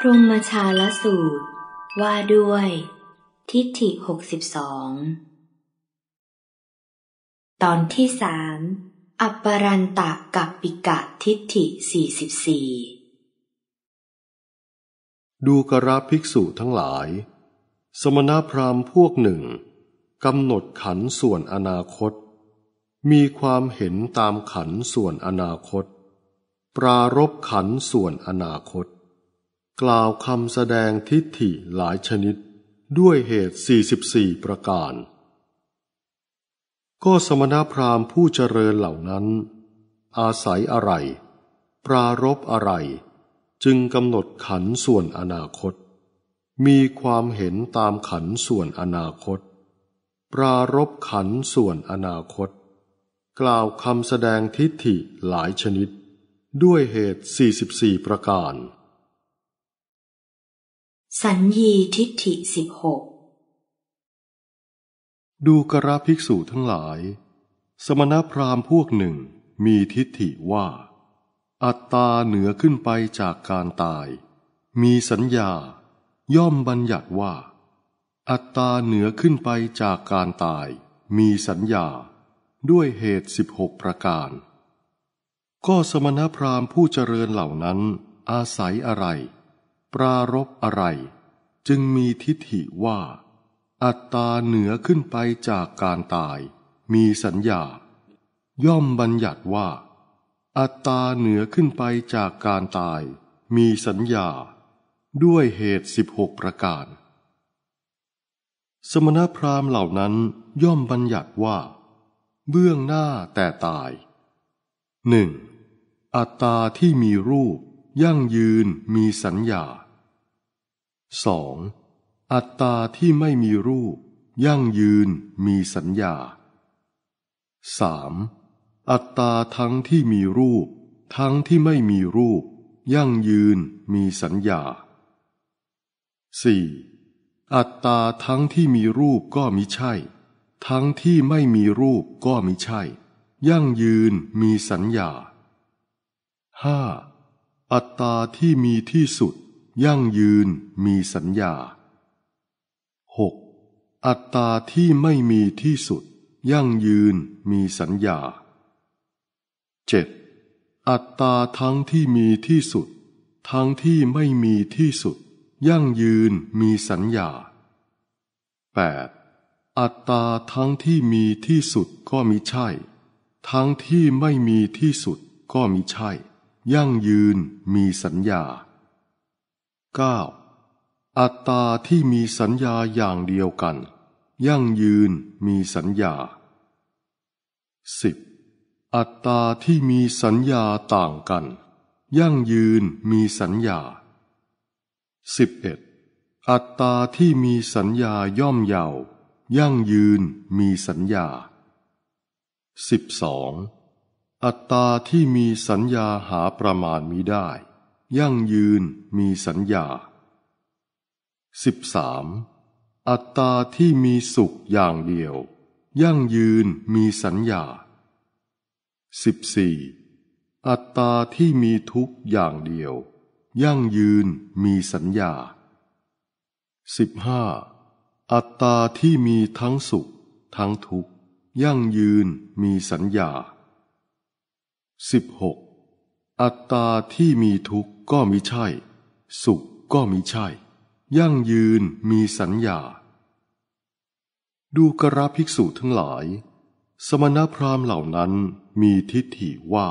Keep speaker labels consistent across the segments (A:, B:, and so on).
A: พรหมชาลสูตรว่าด้วย ทิฏฐิหกสิบสองตอนที่สามอัปปรันตะกับปิกะทิฏฐิสี่สิบสี่
B: ดูกราภิกษุทั้งหลาย สมณพราหมณ์พวกหนึ่งกำหนดขันส่วนอนาคต มีความเห็นตามขันส่วนอนาคตปรารบขันส่วนอนาคตกล่าวคำแสดงทิฏฐิหลายชนิดด้วยเหตุ 44 ประการ ก็สมณพราหมณ์ผู้เจริญเหล่านั้น อาศัยอะไรปรารบอะไร จึงกำหนดขันส่วนอนาคต มีความเห็นตามขันส่วนอนาคต ปรารบขันส่วนอนาคต กล่าวคำแสดงทิฏฐิหลายชนิดด้วยเหตุ 44 ประการ
A: สัญญีทิฏฐิสิบหก
B: ดูกระภิกษุทั้งหลาย สมณพราหมณ์พวกหนึ่งมีทิฏฐิว่า อัตตาเหนือขึ้นไปจากการตาย มีสัญญา ย่อมบัญญัติว่า อัตตาเหนือขึ้นไปจากการตาย มีสัญญา ด้วยเหตุสิบหกประการ ก็สมณพราหมณ์ผู้เจริญเหล่านั้นอาศัยอะไรปรารบอะไรจึงมีทิฏฐิว่า อัตตาเหนือขึ้นไปจากการตาย มีสัญญา ย่อมบัญญัติว่า อัตตาเหนือขึ้นไปจากการตาย มีสัญญา ด้วยเหตุสิบหกประการ สมณพราหมณ์เหล่านั้นย่อมบัญญัติว่า เบื้องหน้าแต่ตายหนึ่งอัตตาที่มีรูปยั่งยืนมีสัญญา 2. อัตตาที่ไม่มีรูป ยั่งยืนมีสัญญา 3. อัตตาทั้งที่มีรูป ทั้งที่ไม่มีรูป ยั่งยืนมีสัญญา 4. อัตตาทั้งที่มีรูปก็มิใช่ ทั้งที่ไม่มีรูปก็มิใช่ ยั่งยืนมีสัญญา 5. อัตตาที่มีที่สุดยั่งยืนมีสัญญา 6. อัตตาที่ไม่มีที่สุดยั่งยืนมีสัญญา 7. อัตตาทั้งที่มีที่สุดทั้งที่ไม่มีที่สุดยั่งยืนมีสัญญา 8. อัตตาทั้งที่มีที่สุดก็มิใช่ ทั้งที่ไม่มีที่สุดก็มิใช่ยั่งยืนมีสัญญา 9. อัตตาที่มีสัญญาอย่างเดียวกัน ยั่งยืนมีสัญญา 10. อัตตาที่มีสัญญาต่างกัน ยั่งยืนมีสัญญา 11. อัตตาที่มีสัญญาย่อมเยาวยั่งยืนมีสัญญา 12. อัตตาที่มีสัญญาหาประมาณมิได้ยั่งยืนมีสัญญา 13. อัตตาที่มีสุขอย่างเดียว ยั่งยืนมีสัญญา 14. อัตตาที่มีทุกข์อย่างเดียวยั่งยืนมีสัญญา 15. อัตตาที่มีทั้งสุข ทั้งทุกข์ยั่งยืนมีสัญญา 16. อัตตาที่มีทุกข์ก็มิใช่ สุขก็มิใช่ ยั่งยืนมีสัญญา ดูกระภิกษุทั้งหลาย สมณพราหมณ์เหล่านั้นมีทิฏฐิว่า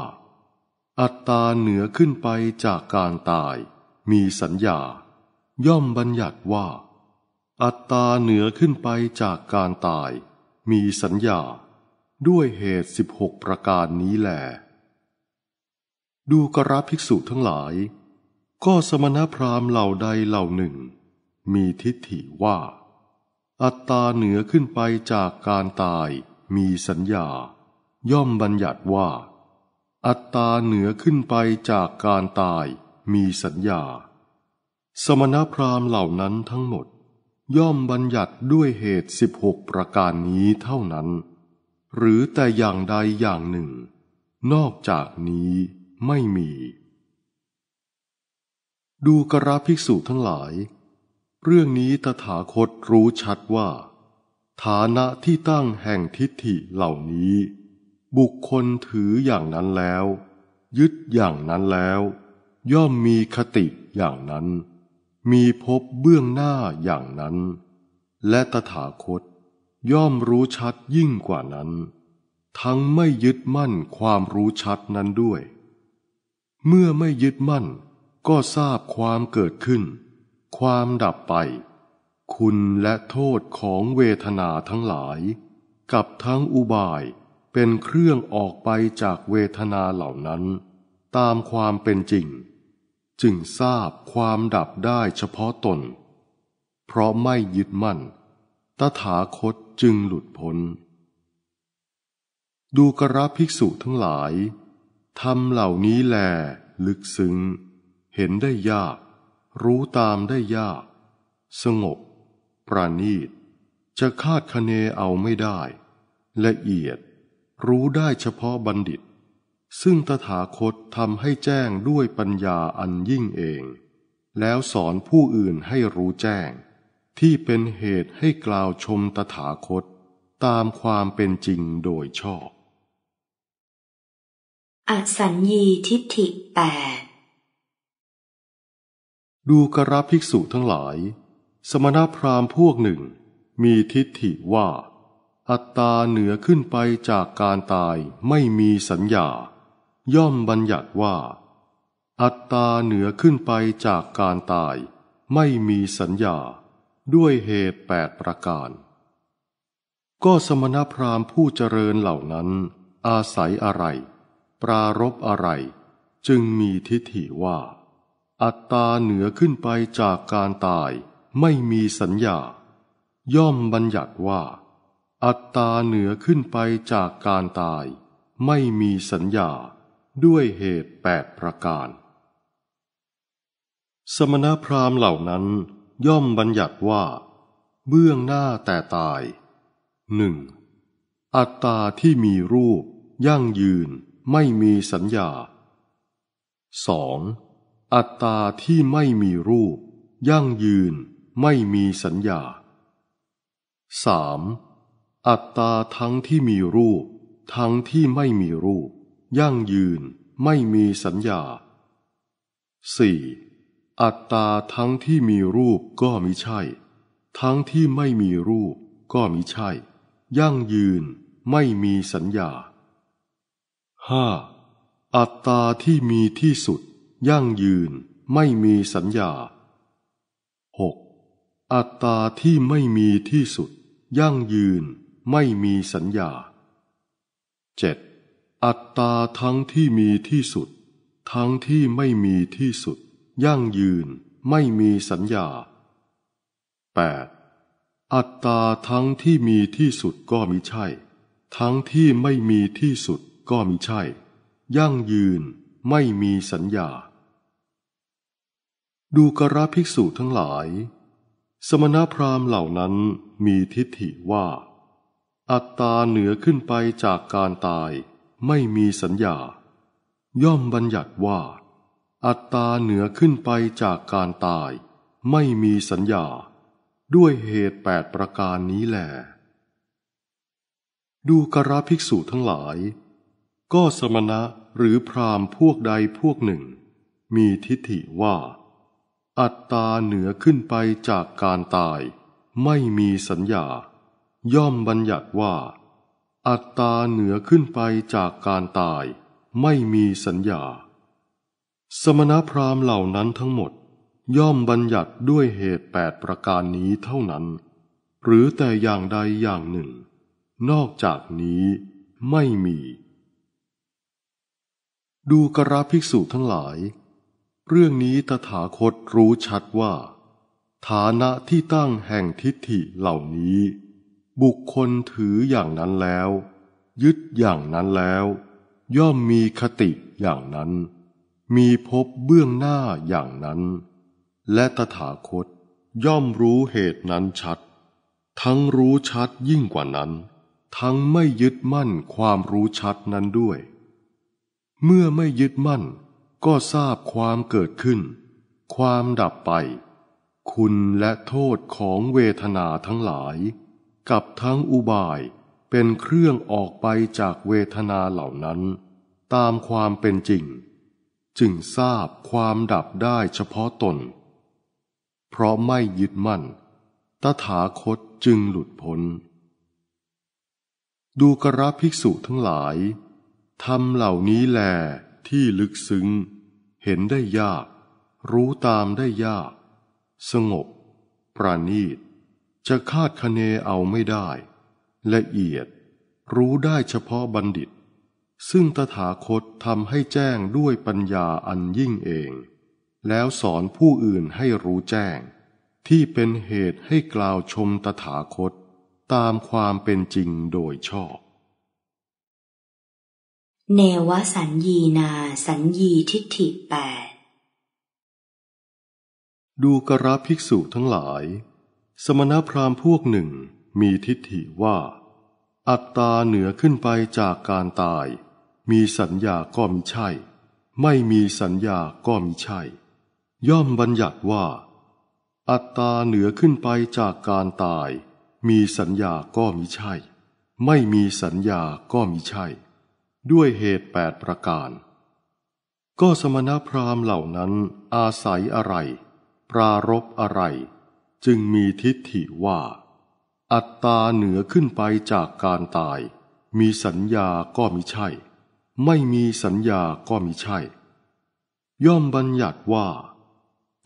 B: อัตตาเหนือขึ้นไปจากการตาย มีสัญญา ย่อมบัญญัติว่า อัตตาเหนือขึ้นไปจากการตาย มีสัญญา ด้วยเหตุสิบหกประการนี้แหละดูกระภิกษุทั้งหลายก็สมณพราหมณ์เหล่าใดเหล่าหนึ่งมีทิฏฐิว่า อัตตาเหนือขึ้นไปจากการตายมีสัญญา ย่อมบัญญัติว่า อัตตาเหนือขึ้นไปจากการตายมีสัญญา สมณพราหมณ์เหล่านั้นทั้งหมด ย่อมบัญญัติด้วยเหตุสิบหกประการนี้เท่านั้น หรือแต่อย่างใดอย่างหนึ่ง นอกจากนี้ไม่มีดูกระภิกษุทั้งหลาย เรื่องนี้ตถาคตรู้ชัดว่า ฐานะที่ตั้งแห่งทิฏฐิเหล่านี้ บุคคลถืออย่างนั้นแล้ว ยึดอย่างนั้นแล้ว ย่อมมีคติอย่างนั้น มีพบเบื้องหน้าอย่างนั้น และตถาคตย่อมรู้ชัดยิ่งกว่านั้น ทั้งไม่ยึดมั่นความรู้ชัดนั้นด้วย เมื่อไม่ยึดมั่นก็ทราบความเกิดขึ้น ความดับไป คุณและโทษของเวทนาทั้งหลาย กับทั้งอุบายเป็นเครื่องออกไปจากเวทนาเหล่านั้น ตามความเป็นจริง จึงทราบความดับได้เฉพาะตน เพราะไม่ยึดมั่น ตถาคตจึงหลุดพ้นดูกระภิกษุทั้งหลายทำเหล่านี้แลลึกซึ้งเห็นได้ยาก รู้ตามได้ยาก สงบ ประณีต จะคาดคะเนเอาไม่ได้ละเอียด รู้ได้เฉพาะบัณฑิต ซึ่งตถาคตทำให้แจ้งด้วยปัญญาอันยิ่งเอง แล้วสอนผู้อื่นให้รู้แจ้ง ที่เป็นเหตุให้กล่าวชมตถาคตตามความเป็นจริงโดยชอบ
A: อสัญญีทิฏฐิแปด
B: ดูกราภิกษุทั้งหลาย สมณพราหมณ์พวกหนึ่งมีทิฏฐิว่า อัตตาเหนือขึ้นไปจากการตายไม่มีสัญญา ย่อมบัญญัติว่า อัตตาเหนือขึ้นไปจากการตายไม่มีสัญญาด้วยเหตุแปดประการ ก็สมณพราหมณ์ผู้เจริญเหล่านั้นอาศัยอะไร ปรารบอะไร จึงมีทิฏฐิว่าอัตตาเหนือขึ้นไปจากการตายไม่มีสัญญา ย่อมบัญญัติว่า อัตตาเหนือขึ้นไปจากการตายไม่มีสัญญาด้วยเหตุแปดประการ สมณพราหมณ์เหล่านั้นย่อมบัญญัติว่า เบื้องหน้าแต่ตาย หนึ่ง อัตตาที่มีรูป ยั่งยืนไม่มีสัญญา สองอัตตาที่ไม่มีรูป ยั่งยืนไม่มีสัญญา 3. อัตตาทั้งที่มีรูป ทั้งที่ไม่มีรูป ยั่งยืนไม่มีสัญญา 4. อัตตาทั้งที่มีรูปก็มิใช่ ทั้งที่ไม่มีรูปก็มิใช่ ยั่งยืนไม่มีสัญญา 5. อัตตาที่มีที่สุดยั่งยืนไม่มีสัญญา 6. อัตตาที่ไม่มีที่สุด ยั่งยืนไม่มีสัญญา 7. อัตตาทั้งที่มีที่สุด ทั้งที่ไม่มีที่สุด ยั่งยืนไม่มีสัญญา 8. อัตตาทั้งที่มีที่สุดก็มิใช่ ทั้งที่ไม่มีที่สุดก็มิใช่ ยั่งยืนไม่มีสัญญาดูกระภิกษุทั้งหลาย สมณพราหมณ์เหล่านั้นมีทิฏฐิว่า อัตตาเหนือขึ้นไปจากการตายไม่มีสัญญา ย่อมบัญญัติว่า อัตตาเหนือขึ้นไปจากการตายไม่มีสัญญา ด้วยเหตุแปดประการนี้แหลดูกระภิกษุทั้งหลาย ก็สมณะหรือพราหมณ์พวกใดพวกหนึ่ง มีทิฏฐิว่าอัตตาเหนือขึ้นไปจากการตาย ไม่มีสัญญา ย่อมบัญญัติว่า อัตตาเหนือขึ้นไปจากการตาย ไม่มีสัญญา สมณพราหมณ์เหล่านั้นทั้งหมด ย่อมบัญญัติด้วยเหตุแปดประการนี้เท่านั้น หรือแต่อย่างใดอย่างหนึ่ง นอกจากนี้ไม่มี ดูกระภิกษุทั้งหลายเรื่องนี้ตถาคตรู้ชัดว่า ฐานะที่ตั้งแห่งทิฏฐิเหล่านี้ บุคคลถืออย่างนั้นแล้ว ยึดอย่างนั้นแล้ว ย่อมมีคติอย่างนั้น มีพบเบื้องหน้าอย่างนั้น และตถาคตย่อมรู้เหตุนั้นชัด ทั้งรู้ชัดยิ่งกว่านั้น ทั้งไม่ยึดมั่นความรู้ชัดนั้นด้วย เมื่อไม่ยึดมั่นก็ทราบความเกิดขึ้น ความดับไป คุณและโทษของเวทนาทั้งหลาย กับทั้งอุบายเป็นเครื่องออกไปจากเวทนาเหล่านั้น ตามความเป็นจริง จึงทราบความดับได้เฉพาะตน เพราะไม่ยึดมั่น ตถาคตจึงหลุดพ้นดูกระภิกษุทั้งหลายทำเหล่านี้แล ที่ลึกซึ้งเห็นได้ยาก รู้ตามได้ยาก สงบ ประณีต จะคาดคะเนเอาไม่ได้ละเอียด รู้ได้เฉพาะบัณฑิต ซึ่งตถาคตทำให้แจ้งด้วยปัญญาอันยิ่งเอง แล้วสอนผู้อื่นให้รู้แจ้ง ที่เป็นเหตุให้กล่าวชมตถาคต ตามความเป็นจริงโดยชอบ
A: เนวสัญญีนาสัญญีทิฏฐิแปด
B: ดูกระภิกษุทั้งหลาย สมณพราหมณ์พวกหนึ่งมีทิฏฐิว่า อัตตาเหนือขึ้นไปจากการตาย มีสัญญาก็มิใช่ ไม่มีสัญญาก็มิใช่ย่อมบัญญัติว่าอัตตาเหนือขึ้นไปจากการตายมีสัญญาก็มิใช่ไม่มีสัญญาก็มิใช่ด้วยเหตุแปดประการ ก็สมณพราหมณ์เหล่านั้นอาศัยอะไร ปรารบอะไร จึงมีทิฏฐิว่า อัตตาเหนือขึ้นไปจากการตาย มีสัญญาก็มิใช่ ไม่มีสัญญาก็มิใช่ ย่อมบัญญัติว่า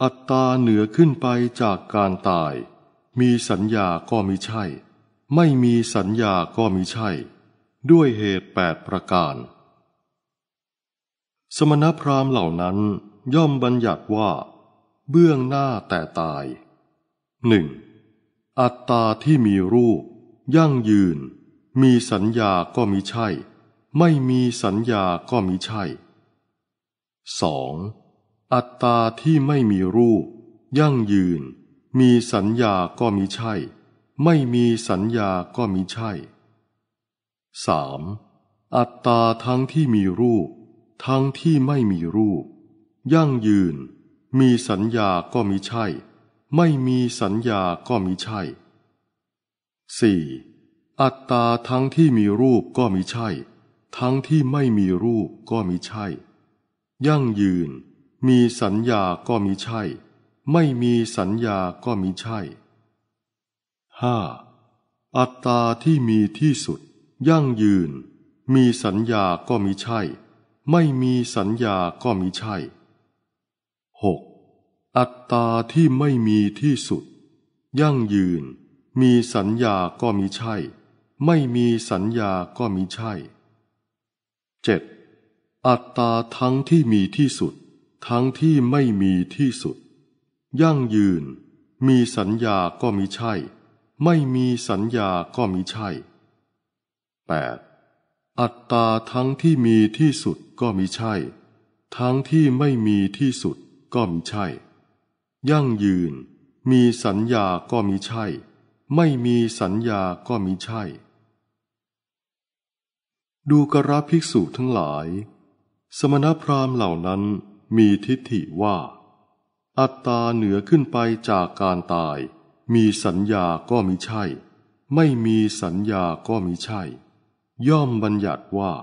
B: อัตตาเหนือขึ้นไปจากการตาย มีสัญญาก็มิใช่ ไม่มีสัญญาก็มิใช่ด้วยเหตุแปดประการ สมณพราหมณ์เหล่านั้นย่อมบัญญัติว่าเบื้องหน้าแต่ตายหนึ่ง อัตตาที่มีรูปยั่งยืน มีสัญญาก็มิใช่ ไม่มีสัญญาก็มิใช่ 2. อัตตาที่ไม่มีรูปยั่งยืน มีสัญญาก็มิใช่ ไม่มีสัญญาก็มิใช่สามอัตตาทั้งที่มีรูป ทั้งที่ไม่มีรูป ยั่งยืน มีสัญญาก็มิใช่ ไม่มีสัญญาก็มิใช่สี่อัตตาทั้งที่มีรูปก็มิใช่ ทั้งที่ไม่มีรูปก็มิใช่ ยั่งยืนมีสัญญาก็มิใช่ ไม่มีสัญญาก็มิใช่ห้าอัตตาที่มีที่สุดยั่งยืนมีสัญญาก็มิใช่ ไม่มีสัญญาก็มิใช่ 6. อัตตาที่ไม่มีที่สุด ยั่งยืนมีสัญญาก็มิใช่ ไม่มีสัญญาก็มิใช่ 7. อัตตาทั้งที่มีที่สุด ทั้งที่ไม่มีที่สุด ยั่งยืนมีสัญญาก็มิใช่ ไม่มีสัญญาก็มิใช่ 8. อัตตาทั้งที่มีที่สุดก็มิใช่ ทั้งที่ไม่มีที่สุดก็มิใช่ ยั่งยืน มีสัญญาก็มิใช่ ไม่มีสัญญาก็มิใช่ ดูกระภิกษุทั้งหลาย สมณพราหมณ์เหล่านั้นมีทิฏฐิว่า อัตตาเหนือขึ้นไปจากการตาย มีสัญญาก็มิใช่ ไม่มีสัญญาก็มิใช่ย่อมบัญญัติว่า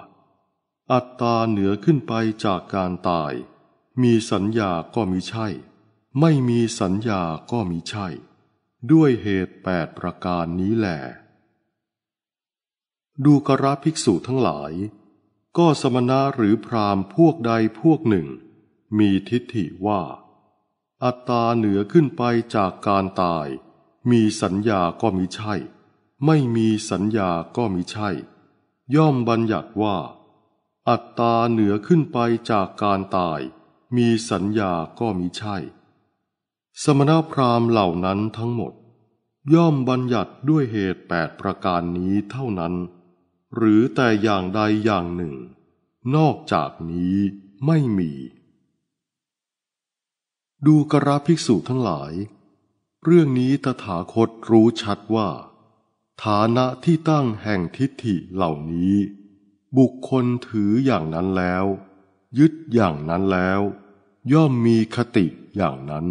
B: อัตตาเหนือขึ้นไปจากการตาย มีสัญญาก็มีใช่ ไม่มีสัญญาก็มีใช่ ด้วยเหตุแปดประการนี้แหลดูกระภิกษุทั้งหลาย ก็สมณะหรือพรามพวกใดพวกหนึ่ง มีทิฏฐิว่า อัตตาเหนือขึ้นไปจากการตาย มีสัญญาก็มีใช่ ไม่มีสัญญาก็มีใช่ย่อมบัญญัติว่า อัตตาเหนือขึ้นไปจากการตาย มีสัญญาก็มิใช่ สมณพราหมณ์เหล่านั้นทั้งหมด ย่อมบัญญัติด้วยเหตุแปดประการนี้เท่านั้น หรือแต่อย่างใดอย่างหนึ่ง นอกจากนี้ไม่มี ดูกระภิกษุทั้งหลาย เรื่องนี้ตถาคตรู้ชัดว่าฐานะที่ตั้งแห่งทิฏฐิเหล่านี้ บุคคลถืออย่างนั้นแล้ว ยึดอย่างนั้นแล้ว ย่อมมีคติอย่างนั้น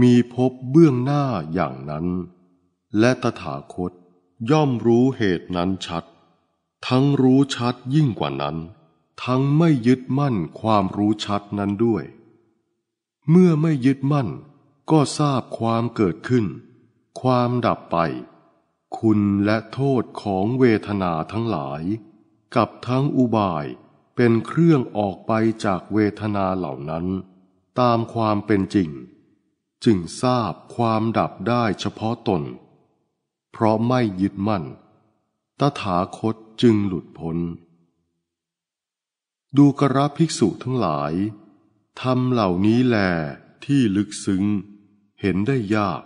B: มีพบเบื้องหน้าอย่างนั้น และตถาคตย่อมรู้เหตุนั้นชัด ทั้งรู้ชัดยิ่งกว่านั้น ทั้งไม่ยึดมั่นความรู้ชัดนั้นด้วย เมื่อไม่ยึดมั่นก็ทราบความเกิดขึ้น ความดับไปคุณและโทษของเวทนาทั้งหลาย กับทั้งอุบายเป็นเครื่องออกไปจากเวทนาเหล่านั้น ตามความเป็นจริง จึงทราบความดับได้เฉพาะตน เพราะไม่ยึดมั่น ตถาคตจึงหลุดพ้นดูกระภิกษุทั้งหลายทำเหล่านี้แลที่ลึกซึ้งเห็นได้ยาก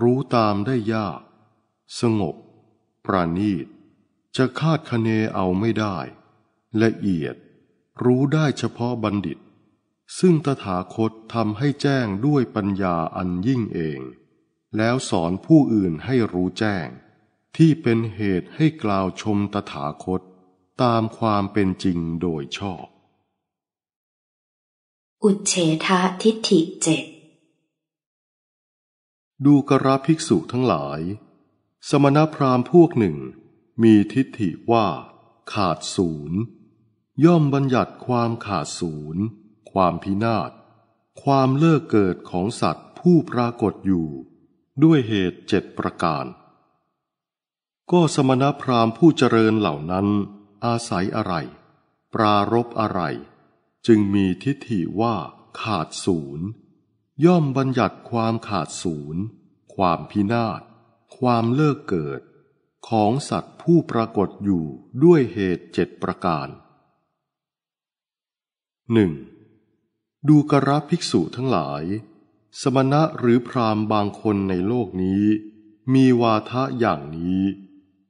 B: รู้ตามได้ยากสงบ ประณีต จะคาดคะเนเอาไม่ได้ละเอียดรู้ได้เฉพาะบัณฑิต ซึ่งตถาคตทำให้แจ้งด้วยปัญญาอันยิ่งเอง แล้วสอนผู้อื่นให้รู้แจ้ง ที่เป็นเหตุให้กล่าวชมตถาคตตามความเป็นจริงโดยชอบ
A: อุเฉทะทิฏฐิเจ็ด
B: ดูกระภิกษุทั้งหลายสมณพราหมณ์พวกหนึ่งมีทิฏฐิว่า ขาดศูนย์ย่อมบัญญัติความขาดศูนย์ความพินาศ ความเลิกเกิดของสัตว์ผู้ปรากฏอยู่ ด้วยเหตุเจ็ดประการก็สมณพราหมณ์ผู้เจริญเหล่านั้น อาศัยอะไร ปรารบอะไร จึงมีทิฏฐิว่าขาดศูนย์ย่อมบัญญัติความขาดศูนย์ความพินาศความเลิกเกิดของสัตว์ผู้ปรากฏอยู่ด้วยเหตุเจ็ดประการ 1. ดูกระภิกษุทั้งหลาย สมณะหรือพราหมณ์บางคนในโลกนี้ มีวาทะอย่างนี้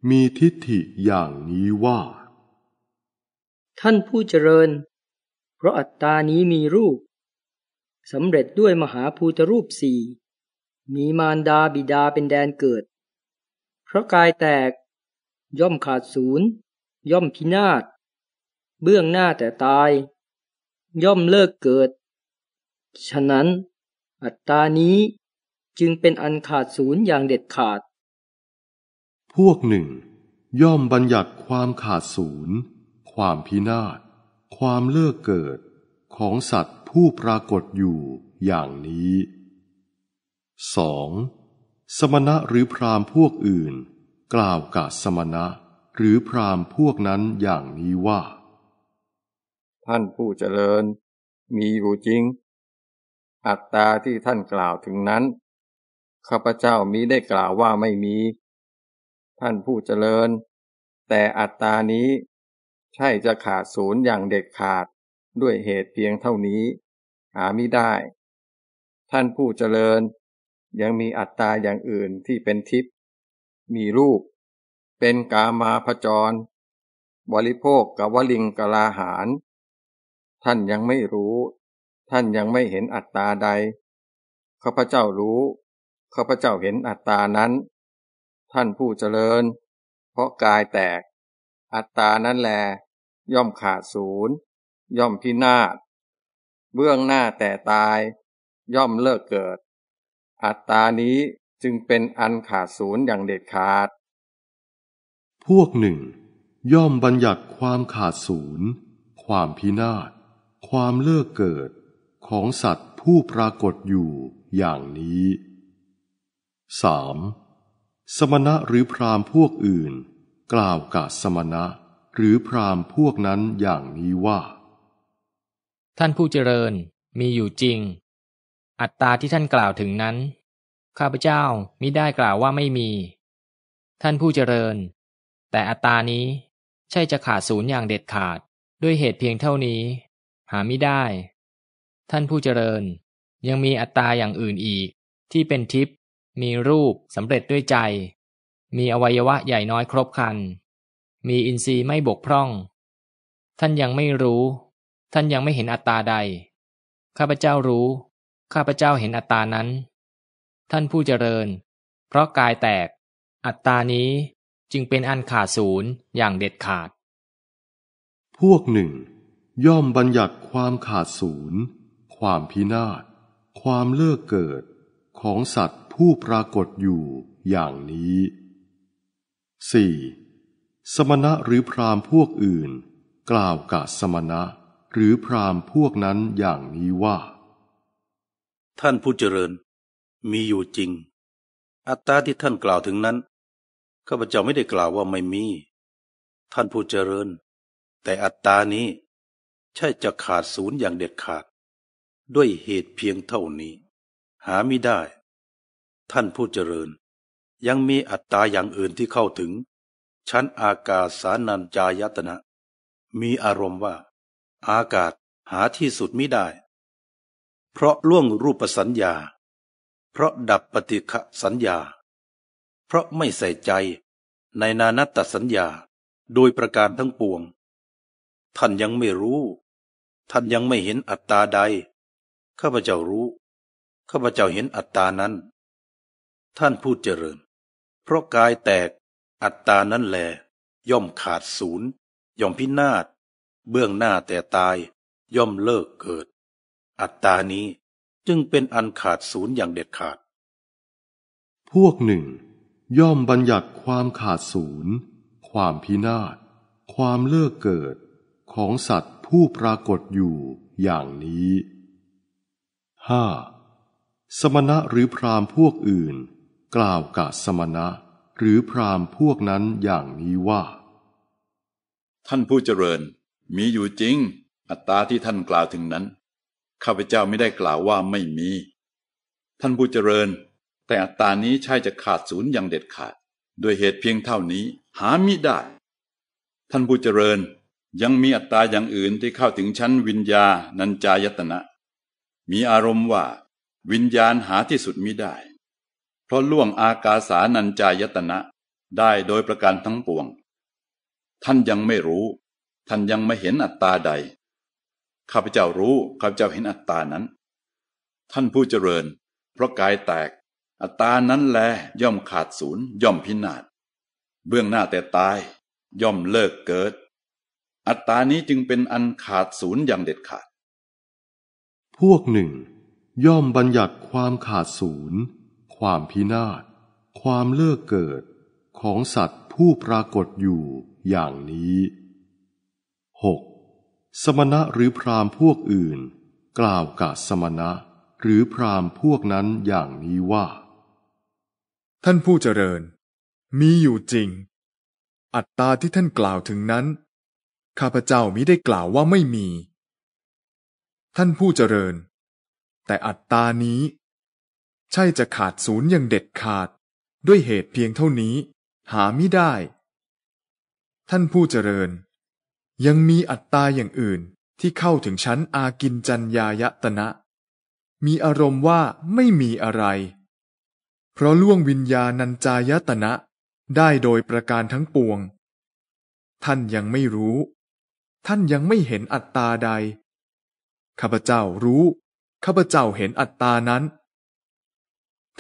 B: มีทิฏฐิอย่างนี้ว่า ท่านผู้เจริญ
C: เพราะอัตตานี้มีรูปสำเร็จด้วยมหาภูตรูปสี่มีมารดาบิดาเป็นแดนเกิด เพราะกายแตก ย่อมขาดศูนย์ ย่อมพินาศเบื้องหน้าแต่ตาย ย่อมเลิกเกิด ฉะนั้นอัตตานี้จึงเป็นอันขาดศูนย์อย่างเด็ดขาด
B: พวกหนึ่ง ย่อมบัญญัติความขาดศูนย์ ความพินาศความเลิกเกิดของสัตว์ผู้ปรากฏอยู่อย่างนี้ 2. สมณะหรือพราหม์พวกอื่นกล่าวกับสมณะหรือพราหม์พวกนั้นอย่างนี้ว่า ท่านผู้เจ
D: ริญ มีอยู่จริง อัตตาที่ท่านกล่าวถึงนั้นข้าพเจ้ามิได้กล่าวว่าไม่มี ท่านผู้เจริญ แต่อัตตานี้ใช่จะขาดศูนย์อย่างเด็ดขาดด้วยเหตุเพียงเท่านี้ หาไม่ได้ ท่านผู้เจริญยังมีอัตตาอย่างอื่นที่เป็นทิพย์มีรูป เป็นกามาพจร บริโภคกับวลิงกลาหาร ท่านยังไม่รู้ ท่านยังไม่เห็นอัตตาใดข้าพเจ้ารู้ข้าพเจ้าเห็นอัตตานั้น ท่านผู้เจริญ เพราะกายแตก อัตตานั้นแล ย่อมขาดศูนย์ย่อมพินาศเบื้องหน้าแต่ตาย ย่อมเลิกเกิดอัตตานี้จึงเป็นอันขาดศูนย์อย่างเด็ดขาด
B: พวกหนึ่งย่อมบัญญัติความขาดศูนย์ความพินาศ ความเลิกเกิดของสัตว์ผู้ปรากฏอยู่อย่างนี้ 3. สมณะหรือพรามพวกอื่น กล่าวกับสมณะหรือพรามพวกนั้นอย่างนี้ว่า
C: ท่านผู้เจริญมีอยู่จริงอัตตาที่ท่านกล่าวถึงนั้น ข้าพเจ้ามิได้กล่าวว่าไม่มี ท่านผู้เจริญ แต่อัตตานี้ ใช่จะขาดศูนย์อย่างเด็ดขาด ด้วยเหตุเพียงเท่านี้ หาไม่ได้ ท่านผู้เจริญ ยังมีอัตตาอย่างอื่นอีก ที่เป็นทิพย์ มีรูปสำเร็จด้วยใจ มีอวัยวะใหญ่น้อยครบครัน มีอินทรีย์ไม่บกพร่อง ท่านยังไม่รู้ ท่านยังไม่เห็นอัตตาใด ข้าพเจ้ารู้ข้าพเจ้าเห็นอัตตานั้น ท่านผู้เจริญ เพราะกายแตกอัตตานี้จึงเป็นอันขาดศูนย์อย่างเด็ดขาด
B: พวกหนึ่ง ย่อมบัญญัติความขาดศูนย์ความพินาศความเลิกเกิดของสัตว์ผู้ปรากฏอยู่อย่างนี้ 4. สมณะหรือพรามพวกอื่น กล่าวกับสมณะหรือพรามพวกนั้นอย่างนี้ว่า
E: ท่านผู้เจริญมีอยู่จริง อัตตาที่ท่านกล่าวถึงนั้นข้าพเจ้าไม่ได้กล่าวว่าไม่มี ท่านผู้เจริญ แต่อัตตานี้ ใช่จะขาดศูนย์อย่างเด็ดขาด ด้วยเหตุเพียงเท่านี้ หาไม่ได้ ท่านผู้เจริญ ยังมีอัตตาอย่างอื่นที่เข้าถึง ชั้นอากาศสานัญจายตนะมีอารมณ์ว่า อากาศหาที่สุดไม่ได้เพราะล่วงรูปสัญญา เพราะดับปฏิฆสัญญา เพราะไม่ใส่ใจในนานัตตสัญญาโดยประการทั้งปวง ท่านยังไม่รู้ ท่านยังไม่เห็นอัตตาใดข้าพเจ้ารู้ข้าพเจ้าเห็นอัตตานั้น ท่านพูดเจริญ เพราะกายแตกอัตตานั้นแหลย่อมขาดศูนย์ย่อมพินาศเบื้องหน้าแต่ตายย่อมเลิกเกิดอัตตานี้จึงเป็นอันขาดศูนย์อย่างเด็ดขาด
B: พวกหนึ่งย่อมบัญญัติความขาดศูนย์ความพินาศความเลิกเกิดของสัตว์ผู้ปรากฏอยู่อย่างนี้ 5. สมณะหรือพรามพวกอื่น กล่าวกับสมณะหรือพรามพวกนั้นอย่างนี้ว่า
E: ท่านผู้เจริญมีอยู่จริงอัตตาที่ท่านกล่าวถึงนั้นข้าพเจ้าไม่ได้กล่าวว่าไม่มี ท่านผู้เจริญ แต่อัตตานี้ ใช่จะขาดศูนย์อย่างเด็ดขาดโดยเหตุเพียงเท่านี้ หามิได้ ท่านผู้เจริญยังมีอัตตาอย่างอื่นที่เข้าถึงชั้นวิญญาณัญจายตนะ มีอารมณ์ว่า วิญญาณหาที่สุดมิได้เพราะล่วงอากาสานัญจายตนะ ได้โดยประการทั้งปวง ท่านยังไม่รู้ ท่านยังไม่เห็นอัตตาใดข้าพเจ้ารู้ข้าพเจ้าเห็นอัตตานั้น ท่านผู้เจริญ เพราะกายแตก อัตตานั้นแลย่อมขาดศูนย์ย่อมพินาศเบื้องหน้าแต่ตาย ย่อมเลิกเกิด อัตตานี้จึงเป็นอันขาดศูนย์อย่างเด็ดขาด
B: พวกหนึ่ง ย่อมบัญญัติความขาดศูนย์ความพินาศความเลิกเกิด ของสัตว์ผู้ปรากฏอยู่อย่างนี้ 6. สมณะหรือพราหมณ์พวกอื่น กล่าวกับสมณะ หรือพราหมณ์พวกนั้นอย่างนี้ว่า
A: ท่านผู้เจริญ มีอยู่จริง อัตตาที่ท่านกล่าวถึงนั้นข้าพเจ้ามิได้กล่าวว่าไม่มี ท่านผู้เจริญ แต่อัตตานี้ ใช่จะขาดศูนย์อย่างเด็ดขาดด้วยเหตุเพียงเท่านี้ หาไม่ได้ ท่านผู้เจริญยังมีอัตตาอย่างอื่นที่เข้าถึงชั้นอากินจัญญายตนะมีอารมณ์ว่าไม่มีอะไร เพราะล่วงวิญญาณัญจายตนะได้โดยประการทั้งปวง ท่านยังไม่รู้ ท่านยังไม่เห็นอัตตาใดข้าพเจ้ารู้ข้าพเจ้าเห็นอัตตานั้น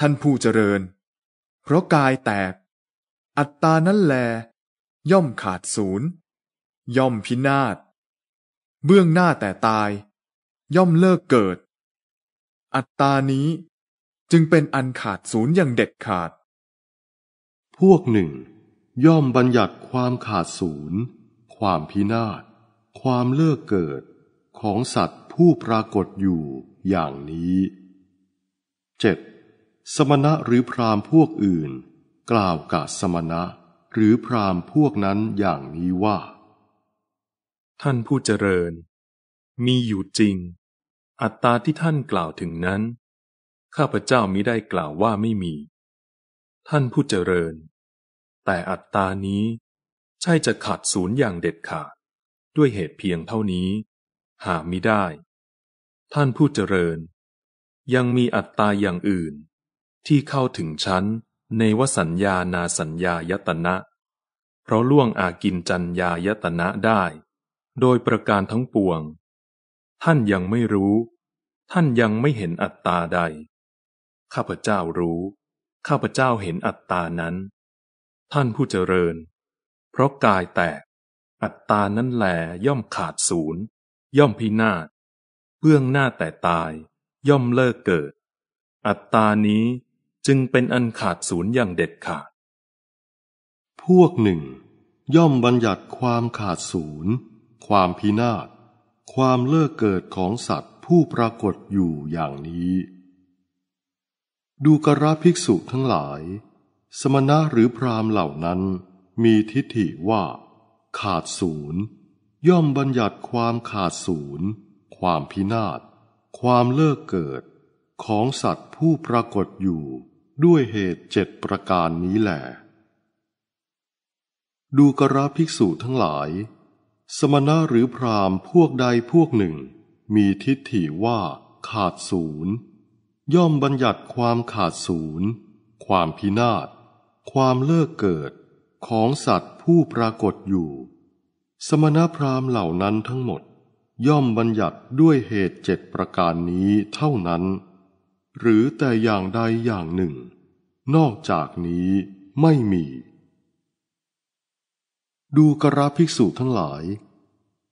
A: ท่านผู้เจริญ เพราะกายแตก อัตตานั้นแล ย่อมขาดศูนย์ย่อมพินาศเบื้องหน้าแต่ตายย่อมเลิกเกิด อัตตานี้จึงเป็นอันขาดศูนย์อย่างเด็ดขาด พวกหนึ่งย่อมบัญญัติคว
B: ามขาดศูนย์ความพินาศความเลิกเกิดของสัตว์ผู้ปรากฏอยู่อย่างนี้เจ็ดสมณะหรือพรามพวกอื่น กล่าวกับสมณะหรือพรามพวกนั้นอย่างนี้ว่าท่านผู้เจริญ มีอยู่
F: จริง อัตตาที่ท่านกล่าวถึงนั้น ข้าพเจ้ามิได้กล่าวว่าไม่มี ท่านผู้เจริญ แต่อัตตานี้ ใช่จะขาดศูนย์อย่างเด็ดขาด ด้วยเหตุเพียงเท่านี้ หาไม่ได้ ท่านผู้เจริญ ยังมีอัตตาอย่างอื่น ที่เข้าถึงชั้นในวสัญญา นาสัญญายตนะ เพราะล่วงอากินจัญญายตนะได้โดยประการทั้งปวง ท่านยังไม่รู้ ท่านยังไม่เห็นอัตตาใด ข้าพเจ้ารู้ ข้าพเจ้าเห็นอัตตานั้น ท่านผู้เจริญ เพราะกายแตก อัตตานั้นแหลย่อมขาดศูนย์ย่อมพินาศเบื้องหน้าแต่ตาย ย่อมเลิกเกิด อัตตานี้จึงเป็นอันขาดศูนย์อย่างเด็ดขาด
B: พวกหนึ่ง ย่อมบัญญัติความขาดศูนย์ความพินาศ ความเลิกเกิดของสัตว์ผู้ปรากฏอยู่อย่างนี้ ดูกราภิกษุทั้งหลาย สมณะหรือพรามเหล่านั้นมีทิฏฐิว่า ขาดศูนย์ย่อมบัญญัติความขาดศูนย์ ความพินาศ ความเลิกเกิด ของสัตว์ผู้ปรากฏอยู่ด้วยเหตุเจ็ดประการนี้แหละดูกราภิกษุทั้งหลายสมณะหรือพราหมณ์พวกใดพวกหนึ่งมีทิฏฐิว่าขาดศูนย์ย่อมบัญญัติความขาดศูนย์ความพินาศความเลิกเกิดของสัตว์ผู้ปรากฏอยู่ สมณะพราหมณ์เหล่านั้นทั้งหมด ย่อมบัญญัติด้วยเหตุเจ็ดประการนี้เท่านั้น หรือแต่อย่างใดอย่างหนึ่ง นอกจากนี้ไม่มีดูกระภิกษุทั้งหลาย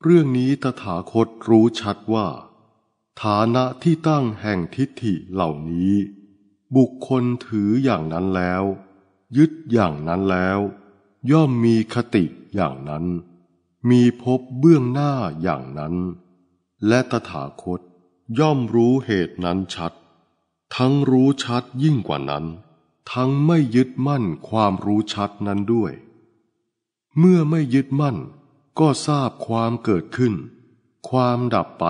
B: เรื่องนี้ตถาคตรู้ชัดว่า ฐานะที่ตั้งแห่งทิฏฐิเหล่านี้ บุคคลถืออย่างนั้นแล้ว ยึดอย่างนั้นแล้ว ย่อมมีคติอย่างนั้น มีพบเบื้องหน้าอย่างนั้น และตถาคตย่อมรู้เหตุนั้นชัด ทั้งรู้ชัดยิ่งกว่านั้น ทั้งไม่ยึดมั่นความรู้ชัดนั้นด้วยเมื่อไม่ยึดมั่น ก็ทราบความเกิดขึ้น ความดับไป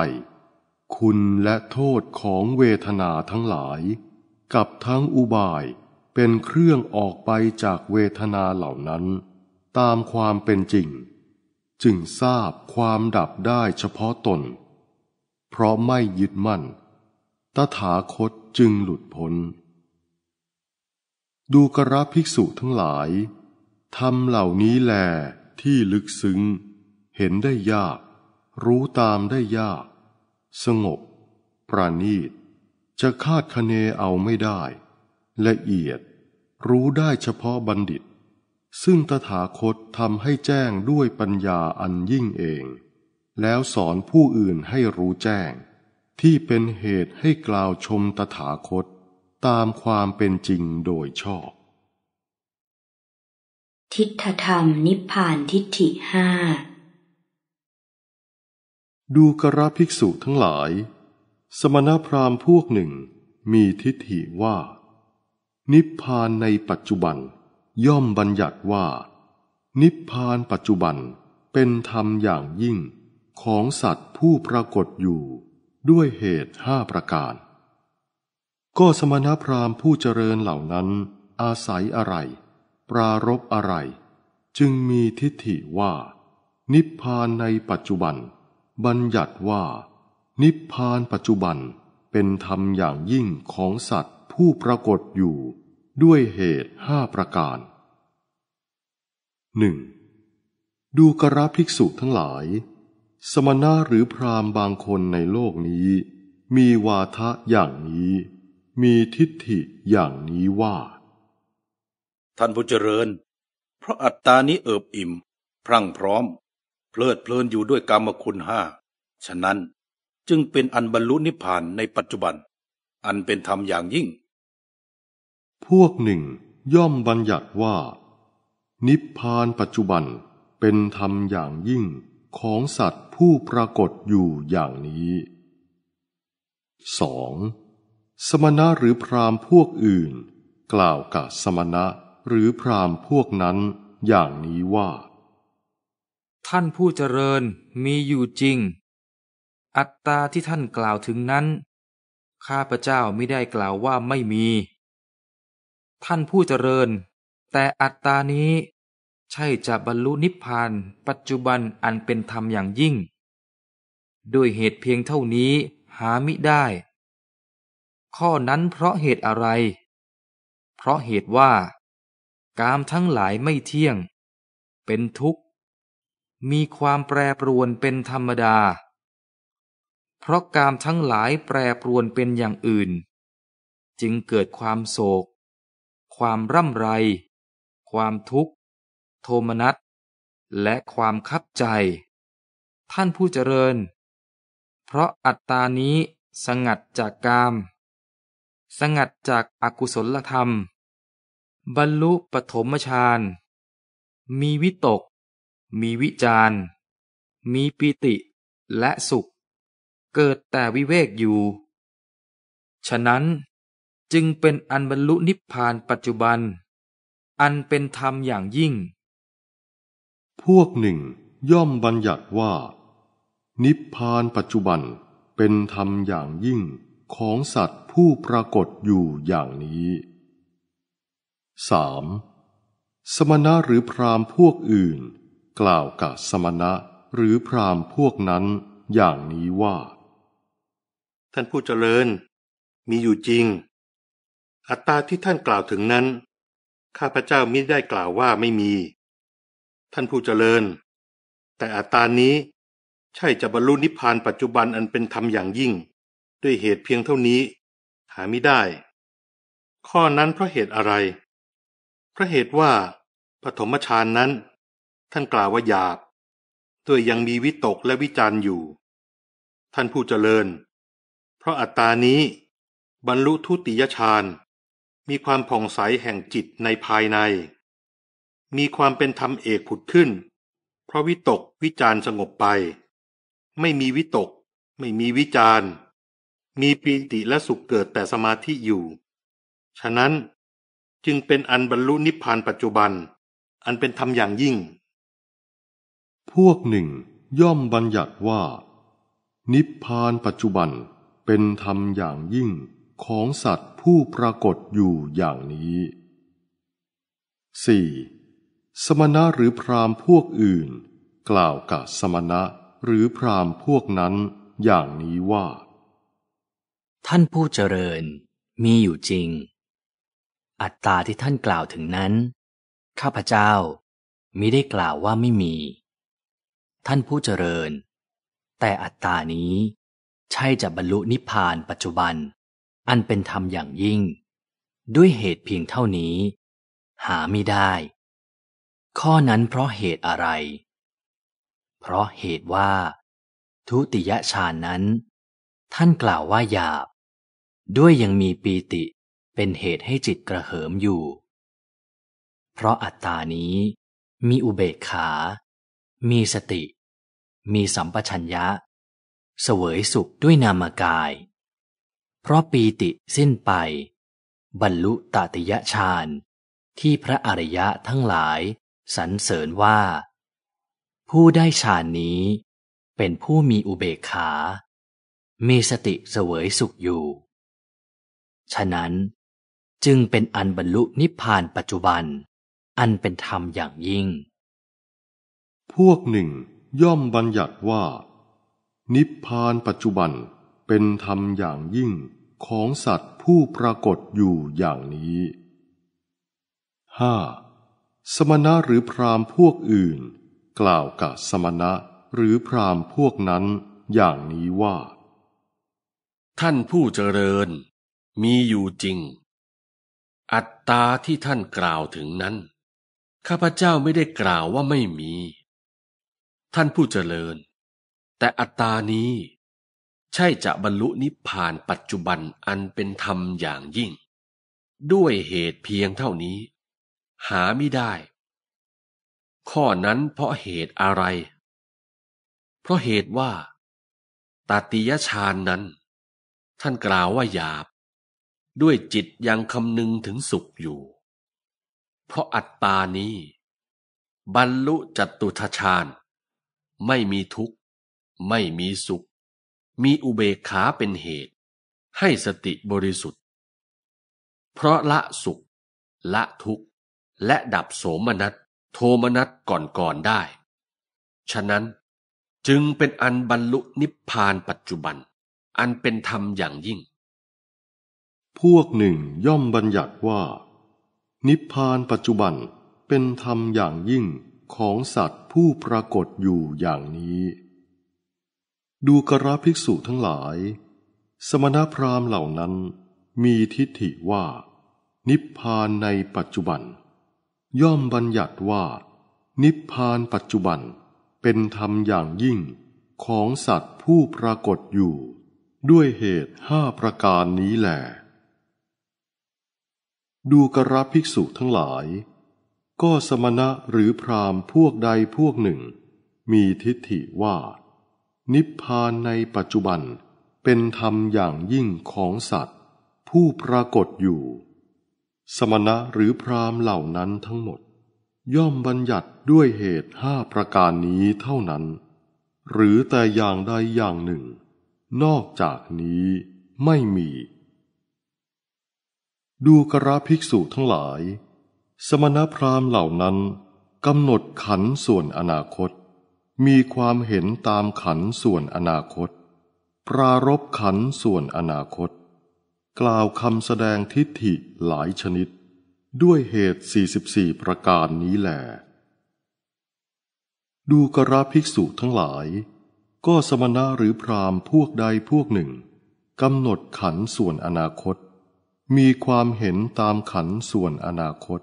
B: คุณและโทษของเวทนาทั้งหลาย กับทั้งอุบายเป็นเครื่องออกไปจากเวทนาเหล่านั้น ตามความเป็นจริง จึงทราบความดับได้เฉพาะตน เพราะไม่ยึดมั่น ตถาคตจึงหลุดพ้นดูกระภิกษุทั้งหลายธรรมเหล่านี้แหลที่ลึกซึ้ง เห็นได้ยาก รู้ตามได้ยาก สงบ ปราณีต จะคาดคะเนเอาไม่ได้ละเอียดรู้ได้เฉพาะบัณฑิต ซึ่งตถาคตทำให้แจ้งด้วยปัญญาอันยิ่งเอง แล้วสอนผู้อื่นให้รู้แจ้ง ที่เป็นเหตุให้กล่าวชมตถาคตตามความเป็นจริงโดยชอบ
A: ทิฏฐธรรมนิพพานทิฏฐิห้า
B: ดูกระภิกษุทั้งหลาย สมณพราหมณ์พวกหนึ่งมีทิฏฐิว่า นิพพานในปัจจุบันย่อมบัญญัติว่า นิพพานปัจจุบันเป็นธรรมอย่างยิ่งของสัตว์ผู้ปรากฏอยู่ด้วยเหตุห้าประการ ก็สมณพราหมณ์ผู้เจริญเหล่านั้นอาศัยอะไรปรารบอะไร จึงมีทิฏฐิว่า นิพพานในปัจจุบัน บัญญัติว่า นิพพานปัจจุบันเป็นธรรมอย่างยิ่งของสัตว์ผู้ปรากฏอยู่ด้วยเหตุห้าประการ 1. ดูกระภิกษุทั้งหลาย สมณะหรือพรามบางคนในโลกนี้ มีวาทะอย่างนี้ มีทิฏฐิอย่างนี้ว่า
E: ท่านผู้เจริญเพราะอัตตานี้เอิบอิ่มพรั่งพร้อม เพลิดเพลินอยู่ด้วยกรรมคุณห้า ฉะนั้นจึงเป็นอันบรรลุนิพพานในปัจจุบัน อันเป็นธรรมอย่างยิ่ง
B: พวกหนึ่งย่อมบัญญัติว่า นิพพานปัจจุบันเป็นธรรมอย่างยิ่งของสัตว์ผู้ปรากฏอยู่อย่างนี้ 2. สมณะหรือพรามพวกอื่นกล่าวกับสมณะหรือพราหม์พวกนั้นอย่างนี้ว่า
C: ท่านผู้เจริญมีอยู่จริง อัตตาที่ท่านกล่าวถึงนั้นข้าพเจ้าไม่ได้กล่าวว่าไม่มี ท่านผู้เจริญ แต่อัตตานี้ใช่จะบรรลุนิพพานปัจจุบันอันเป็นธรรมอย่างยิ่ง โดยเหตุเพียงเท่านี้หามิได้ ข้อนั้นเพราะเหตุอะไร เพราะเหตุว่ากามทั้งหลายไม่เที่ยง เป็นทุกข์ มีความแปรปรวนเป็นธรรมดา เพราะกามทั้งหลายแปรปรวนเป็นอย่างอื่น จึงเกิดความโศก ความร่ำไร ความทุกข์ โทมนัส และความคับใจ ท่านผู้เจริญ เพราะอัตตานี้สงัดจากกาม สงัดจากอากุศลธรรมบรรลุปฐมฌานมีวิตก มีวิจารมีปิติและสุข เกิดแต่วิเวกอยู่ ฉะนั้นจึงเป็นอันบรรลุนิพพานปัจจุบัน อันเป็นธรรมอย่างยิ่ง
B: พวกหนึ่งย่อมบัญญัติว่า นิพพานปัจจุบันเป็นธรรมอย่างยิ่งของสัตว์ผู้ปรากฏอยู่อย่างนี้ 3. สมณะหรือพราหมณ์พวกอื่นกล่าวกับสมณะหรือพราหมณ์พวกนั้นอย่างนี้ว่า
G: ท่านผู้เจริญมีอยู่จริง อัตตาที่ท่านกล่าวถึงนั้น ข้าพเจ้ามิได้กล่าวว่าไม่มี ท่านผู้เจริญ แต่อัตตานี้ใช่จะบรรลุนิพพานปัจจุบันอันเป็นธรรมอย่างยิ่ง ด้วยเหตุเพียงเท่านี้ หาไม่ได้ ข้อนั้นเพราะเหตุอะไรพระเหตุว่าปฐมฌานนั้น ท่านกล่าวว่าหยาบตัวยังมีวิตกและวิจารณ์อยู่ ท่านผู้เจริญ เพราะอัตตานี้บรรลุทุติยฌานมีความผ่องใสแห่งจิตในภายใน มีความเป็นธรรมเอกผุดขึ้น เพราะวิตกวิจารสงบไป ไม่มีวิตกไม่มีวิจารมีปีติและสุขเกิดแต่สมาธิอยู่ ฉะนั้นจึงเป็นอันบรรลุนิพพานปัจจุบัน อันเป็นธรรมอย่างยิ่ง
B: พวกหนึ่งย่อมบัญญัติว่า นิพพานปัจจุบันเป็นธรรมอย่างยิ่งของสัตว์ผู้ปรากฏอยู่อย่างนี้ 4. สมณะหรือพรามพวกอื่น กล่าวกับสมณะหรือพรามพวกนั้นอย่างนี้ว่า ท่านผู้เจริญมีอยู่จริง
H: อัตตาที่ท่านกล่าวถึงนั้น ข้าพเจ้ามิได้กล่าวว่าไม่มี ท่านผู้เจริญ แต่อัตตานี้ใช่จะบรรลุนิพพานปัจจุบัน อันเป็นธรรมอย่างยิ่ง ด้วยเหตุเพียงเท่านี้ หาไม่ได้ ข้อนั้นเพราะเหตุอะไร เพราะเหตุว่า ทุติยฌานนั้น ท่านกล่าวว่าหยาบ ด้วยยังมีปีติเป็นเหตุให้จิตกระเหิมอยู่ เพราะอัตตานี้มีอุเบกขา มีสติ มีสัมปชัญญะ เสวยสุขด้วยนามกาย เพราะปีติสิ้นไป บรรลุตติยฌานที่พระอริยะทั้งหลาย สรรเสริญว่า ผู้ได้ฌานนี้เป็นผู้มีอุเบกขา มีสติเสวยสุขอยู่ ฉะนั้นจึงเป็นอันบรรลุนิพพานปัจจุบัน อันเป็นธรรมอย่างยิ่ง
B: พวกหนึ่งย่อมบัญญัติว่า นิพพานปัจจุบันเป็นธรรมอย่างยิ่งของสัตว์ผู้ปรากฏอยู่อย่างนี้หสมณะหรือพรามพวกอื่น กล่าวกับสมณะหรือพรามพวกนั้นอย่างนี้ว่า ท่านผู้เจริญมีอยู่จริงอั
I: ตตาที่ท่านกล่าวถึงนั้น ข้าพเจ้าไม่ได้กล่าวว่าไม่มี ท่านผู้เจริญ แต่อัตตานี้ ใช่จะบรรลุนิพพานปัจจุบันอันเป็นธรรมอย่างยิ่ง ด้วยเหตุเพียงเท่านี้ หาไม่ได้ ข้อนั้นเพราะเหตุอะไร เพราะเหตุว่าตาติยชานนั้น ท่านกล่าวว่าหยาบด้วยจิตยังคำนึงถึงสุขอยู่ เพราะอัตตานี้ บรรลุจัตตุทชาญ ไม่มีทุกข์ ไม่มีสุข มีอุเบกขาเป็นเหตุ ให้สติบริสุทธิ์ เพราะละสุข ละทุกข์และดับโสมนัส โทมนัสก่อนก่อนได้ ฉะนั้นจึงเป็นอันบรรลุนิพพานปัจจุบัน อันเป็นธรรมอย่างยิ่ง
B: พวกหนึ่งย่อมบัญญัติว่า นิพพานปัจจุบันเป็นธรรมอย่างยิ่งของสัตว์ผู้ปรากฏอยู่อย่างนี้ ดูกระภิกษุทั้งหลาย สมณพราหมณ์เหล่านั้นมีทิฏฐิว่า นิพพานในปัจจุบัน ย่อมบัญญัติว่า นิพพานปัจจุบันเป็นธรรมอย่างยิ่งของสัตว์ผู้ปรากฏอยู่ ด้วยเหตุห้าประการนี้แหละดูกระภิกษุทั้งหลาย ก็สมณะหรือพรามพวกใดพวกหนึ่ง มีทิฏฐิว่า นิพพานในปัจจุบันเป็นธรรมอย่างยิ่งของสัตว์ ผู้ปรากฏอยู่ สมณะหรือพรามเหล่านั้นทั้งหมด ย่อมบัญญัติด้วยเหตุห้าประการนี้เท่านั้น หรือแต่อย่างใดอย่างหนึ่ง นอกจากนี้ไม่มีดูกระภิกษุทั้งหลาย สมณพราหมณ์เหล่านั้นกำหนดขันส่วนอนาคต มีความเห็นตามขันส่วนอนาคต ปรารบขันส่วนอนาคต กล่าวคำแสดงทิฏฐิหลายชนิดด้วยเหตุ 44 ประการนี้แหลดูกระภิกษุทั้งหลาย ก็สมณะหรือพราหมณ์พวกใดพวกหนึ่ง กำหนดขันส่วนอนาคตมีความเห็นตามขันส่วนอนาคต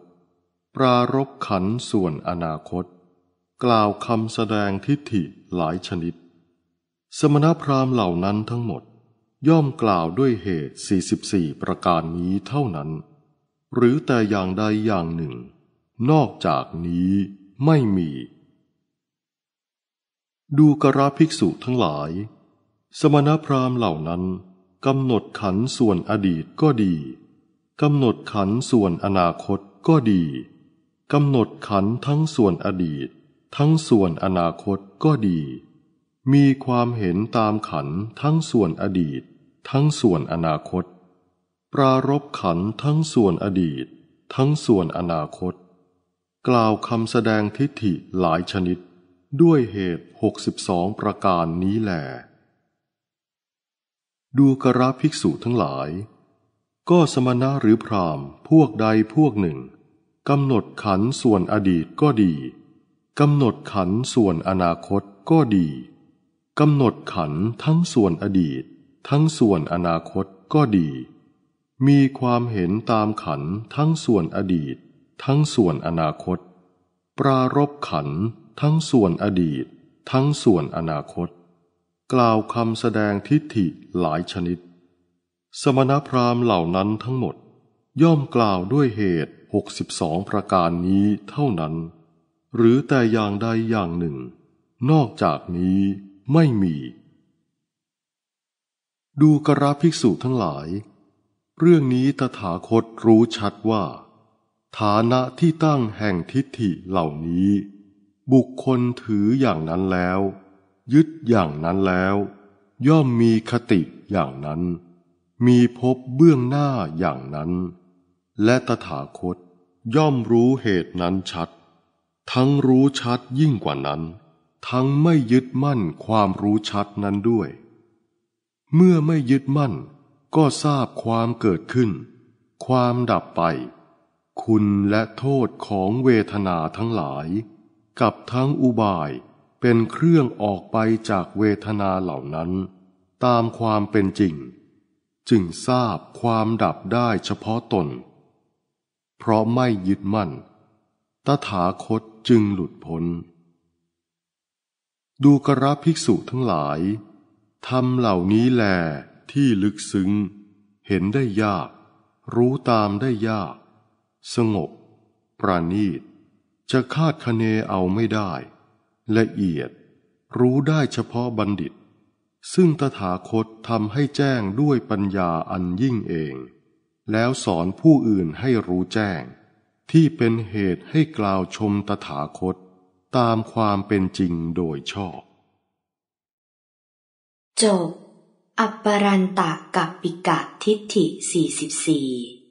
B: ปรารบขันส่วนอนาคต กล่าวคำแสดงทิฏฐิหลายชนิด สมณพราหมณ์เหล่านั้นทั้งหมดย่อมกล่าวด้วยเหตุ 44 ประการนี้เท่านั้น หรือแต่อย่างใดอย่างหนึ่ง นอกจากนี้ไม่มี ดูกระภิกษุทั้งหลาย สมณพราหมณ์เหล่านั้นกำหนดขันส่วนอดีตก็ดีกำหนดขันส่วนอนาคตก็ดีกำหนดขันทั้งส่วนอดีต ทั้งส่วนอนาคตก็ดี มีความเห็นตามขันทั้งส่วนอดีต ทั้งส่วนอนาคต ปรารบขันทั้งส่วนอดีต ทั้งส่วนอนาคต กล่าวคำแสดงทิฏฐิหลายชนิด ด้วยเหตุ 62 ประการนี้แหละดูกระภิกษุทั้งหลาย ก็สมณะหรือพรามพวกใดพวกหนึ่งกำหนดขันส่วนอดีตก็ดีกำหนดขันส่วนอนาคตก็ดีกำหนดขันทั้งส่วนอดีตทั้งส่วนอนาคตก็ดี มีความเห็นตามขันทั้งส่วนอดีตทั้งส่วนอนาคตปรารบขันทั้งส่วนอดีตทั้งส่วนอนาคตกล่าวคำแสดงทิฏฐิหลายชนิด สมณพราหมณ์เหล่านั้นทั้งหมด ย่อมกล่าวด้วยเหตุ 62 ประการนี้เท่านั้น หรือแต่อย่างใดอย่างหนึ่ง นอกจากนี้ไม่มี ดูกราภิกษุทั้งหลาย เรื่องนี้ตถาคตรู้ชัดว่า ฐานะที่ตั้งแห่งทิฏฐิเหล่านี้ บุคคลถืออย่างนั้นแล้วยึดอย่างนั้นแล้ว ย่อมมีคติอย่างนั้น มีพบเบื้องหน้าอย่างนั้น และตถาคตย่อมรู้เหตุนั้นชัด ทั้งรู้ชัดยิ่งกว่านั้น ทั้งไม่ยึดมั่นความรู้ชัดนั้นด้วย เมื่อไม่ยึดมั่นก็ทราบความเกิดขึ้น ความดับไป คุณและโทษของเวทนาทั้งหลาย กับทั้งอุบายเป็นเครื่องออกไปจากเวทนาเหล่านั้น ตามความเป็นจริง จึงทราบความดับได้เฉพาะตน เพราะไม่ยึดมั่น ตถาคตจึงหลุดพ้น ดูกระภิกษุทั้งหลายทำเหล่านี้แลที่ลึกซึ้งเห็นได้ยาก รู้ตามได้ยาก สงบ ประณีต จะคาดคะเนเอาไม่ได้ละเอียดรู้ได้เฉพาะบัณฑิต ซึ่งตถาคตทำให้แจ้งด้วยปัญญาอันยิ่งเอง แล้วสอนผู้อื่นให้รู้แจ้ง ที่เป็นเหตุให้กล่าวชมตถาคตตามความเป็นจริงโดยชอบ
A: จบอัปปรันตะกับปิกะทิฏฐิ44